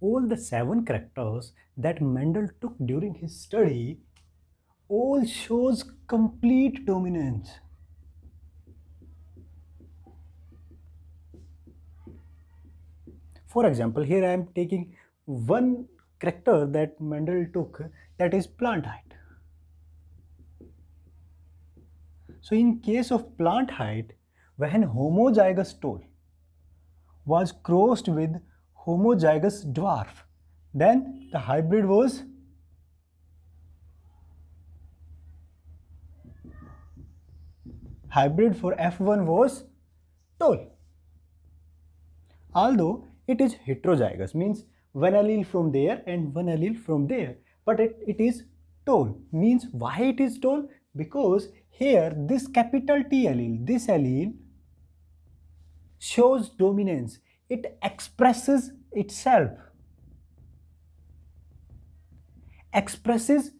all the seven characters that Mendel took during his study all shows complete dominance. For example, here I am taking one character that Mendel took that is plant height. So in case of plant height, when homozygous toll was crossed with homozygous dwarf. Then the hybrid was hybrid for F1 was tall. Although it is heterozygous means one allele from there and one allele from there but it, it is tall means why it is tall because here this capital T allele this allele shows dominance it expresses itself, expresses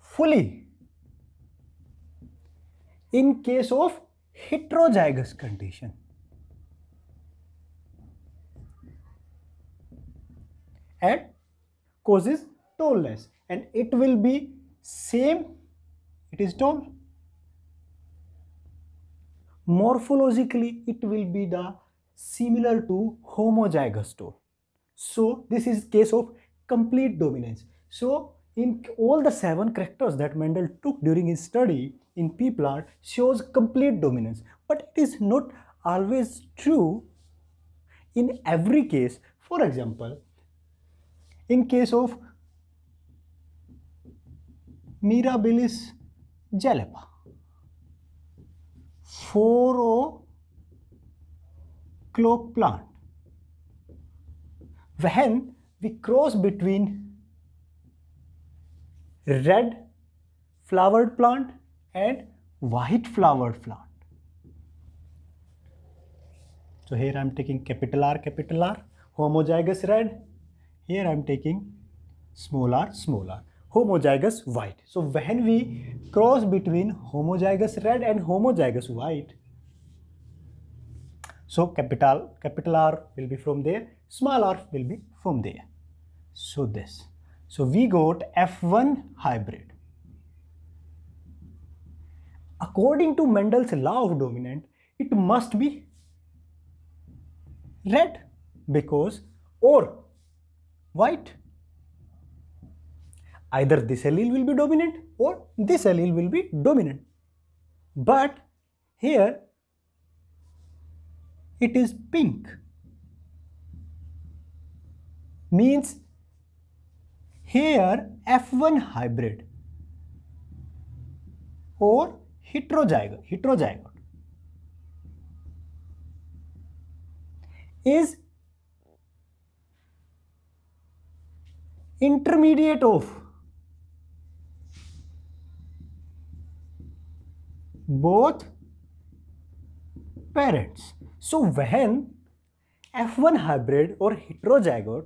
fully. In case of heterozygous condition, and causes tallness and it will be same it is tall morphologically it will be the similar to homozygous store. So this is case of complete dominance. So in all the seven characters that Mendel took during his study in pea plant shows complete dominance, but it is not always true in every case. For example, in case of Mirabilis jalapa, 4O cloak plant. When we cross between red flowered plant and white flowered plant. So here I am taking capital R, capital R, homozygous red. Here I am taking small r, small r, homozygous white. So when we cross between homozygous red and homozygous white, So capital, capital R will be from there, small r will be from there. So this. So we got F1 hybrid. According to Mendel's law of dominant, it must be red because or white. Either this allele will be dominant or this allele will be dominant. But here it is pink means here F1 hybrid or heterozygote, heterozygote is intermediate of both parents so when F1 hybrid or heterozygote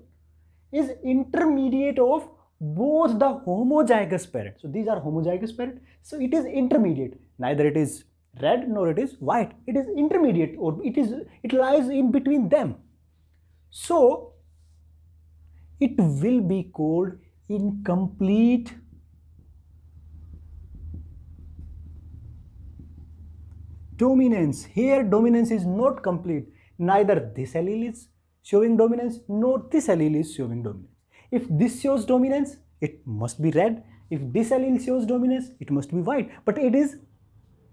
is intermediate of both the homozygous parent. So these are homozygous parent. So it is intermediate. Neither it is red nor it is white. It is intermediate or it is it lies in between them. So it will be called incomplete dominance. Here dominance is not complete. Neither this allele is showing dominance nor this allele is showing dominance. If this shows dominance, it must be red. If this allele shows dominance, it must be white. But it is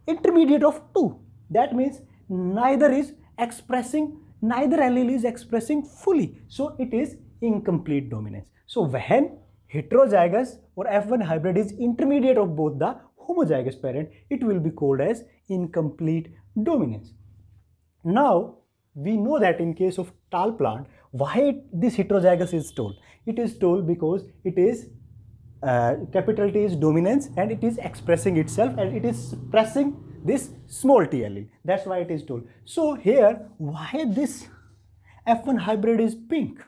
intermediate of 2. That means neither is expressing, neither allele is expressing fully. So it is incomplete dominance. So when heterozygous or F1 hybrid is intermediate of both the homozygous parent, it will be called as incomplete dominance. Now, we know that in case of tall plant, why this heterozygous is told? It is told because it is uh, capital T is dominance and it is expressing itself and it is suppressing this small t allele. That's why it is told. So here, why this F1 hybrid is pink?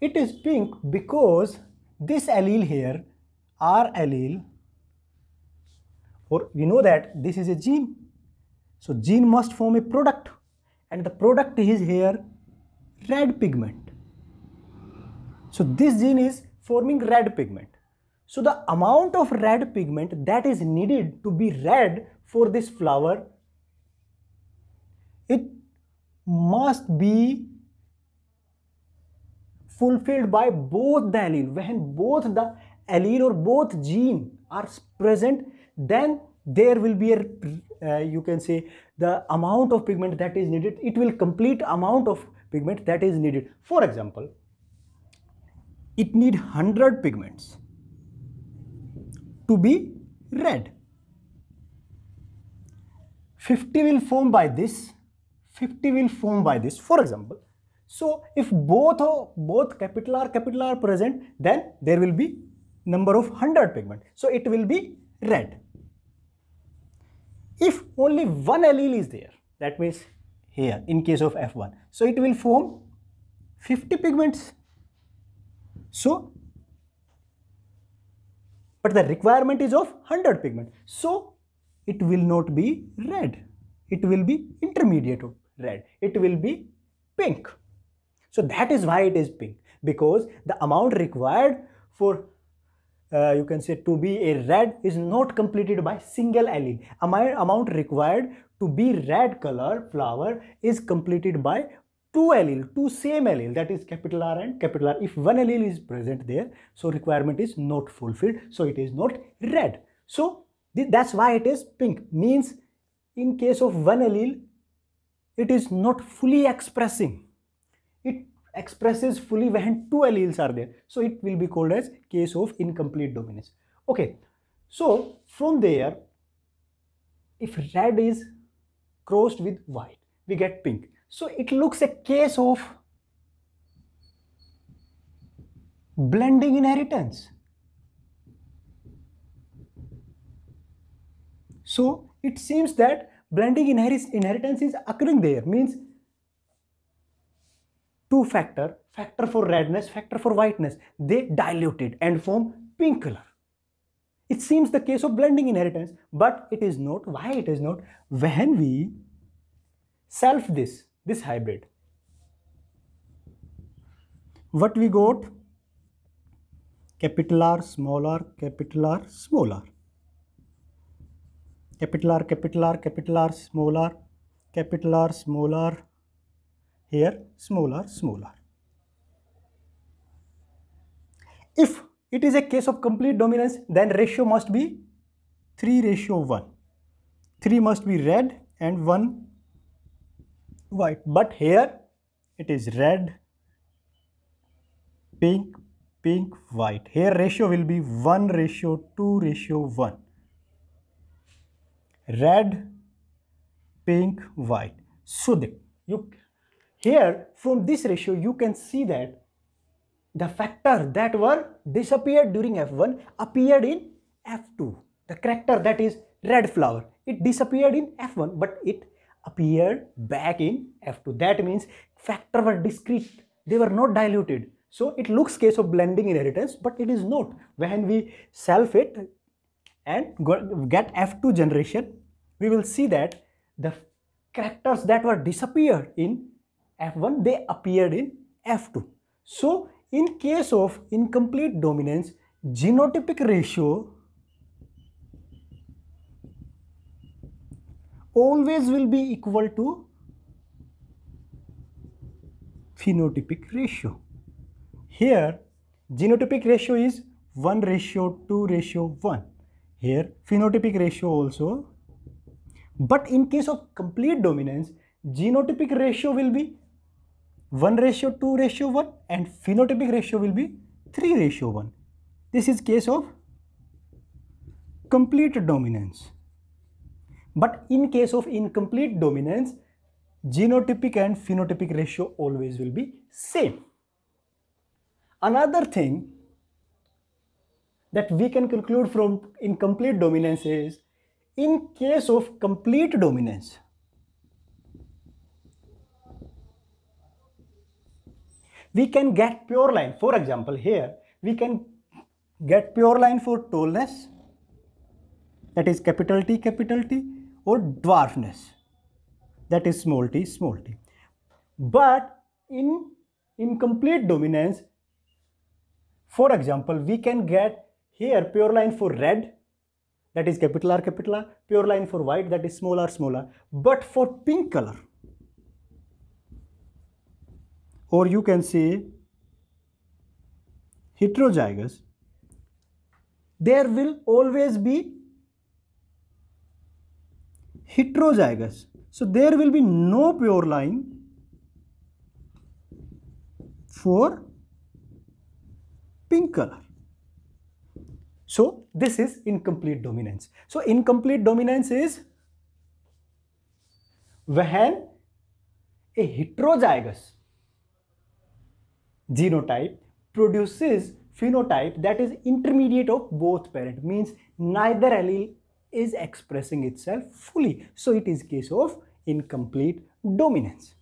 It is pink because this allele here, R allele, for we know that this is a gene. So gene must form a product and the product is here red pigment. So this gene is forming red pigment. So the amount of red pigment that is needed to be red for this flower, it must be fulfilled by both the allele. When both the allele or both gene are present, then there will be a uh, you can say the amount of pigment that is needed it will complete amount of pigment that is needed for example it need 100 pigments to be red 50 will form by this 50 will form by this for example so if both both capital R capital R present then there will be number of 100 pigment so it will be red if only one allele is there that means here in case of F1 so it will form 50 pigments so but the requirement is of 100 pigment so it will not be red it will be intermediate of red it will be pink so that is why it is pink because the amount required for uh, you can say to be a red is not completed by single allele. Amount, amount required to be red color flower is completed by two allele, two same allele that is capital R and capital R. If one allele is present there, so requirement is not fulfilled, so it is not red. So th that's why it is pink means in case of one allele, it is not fully expressing. It expresses fully when two alleles are there. So it will be called as case of incomplete dominance. Okay, so from there, if red is crossed with white, we get pink. So it looks a case of blending inheritance. So it seems that blending inheritance is occurring there means two factor, factor for redness, factor for whiteness, they diluted and form pink color. It seems the case of blending inheritance, but it is not. Why it is not? When we self this, this hybrid, what we got? Capital R, small r, capital R, small r. Capital R, capital R, capital R, small r, capital R, small r, here smaller smaller. If it is a case of complete dominance then ratio must be 3 ratio 1. 3 must be red and 1 white but here it is red, pink, pink, white. Here ratio will be 1 ratio 2 ratio 1. Red, pink, white. So you here, from this ratio, you can see that the factor that were disappeared during F1 appeared in F2. The character that is red flower, it disappeared in F1, but it appeared back in F2. That means factor were discrete, they were not diluted. So it looks case of blending inheritance, but it is not. When we self it and get F2 generation, we will see that the characters that were disappeared in f1 they appeared in f2 so in case of incomplete dominance genotypic ratio always will be equal to phenotypic ratio here genotypic ratio is 1 ratio 2 ratio 1 here phenotypic ratio also but in case of complete dominance genotypic ratio will be 1 ratio 2 ratio 1 and phenotypic ratio will be 3 ratio 1. This is case of complete dominance. But in case of incomplete dominance, genotypic and phenotypic ratio always will be same. Another thing that we can conclude from incomplete dominance is in case of complete dominance, we can get pure line. For example, here we can get pure line for tallness, that is capital T, capital T, or dwarfness, that is small t, small t. But in incomplete dominance, for example, we can get here pure line for red, that is capital R, capital R, pure line for white, that is small r, small r. But for pink color, or you can say heterozygous, there will always be heterozygous. So there will be no pure line for pink color. So this is incomplete dominance. So incomplete dominance is when a heterozygous genotype produces phenotype that is intermediate of both parent means neither allele is expressing itself fully so it is case of incomplete dominance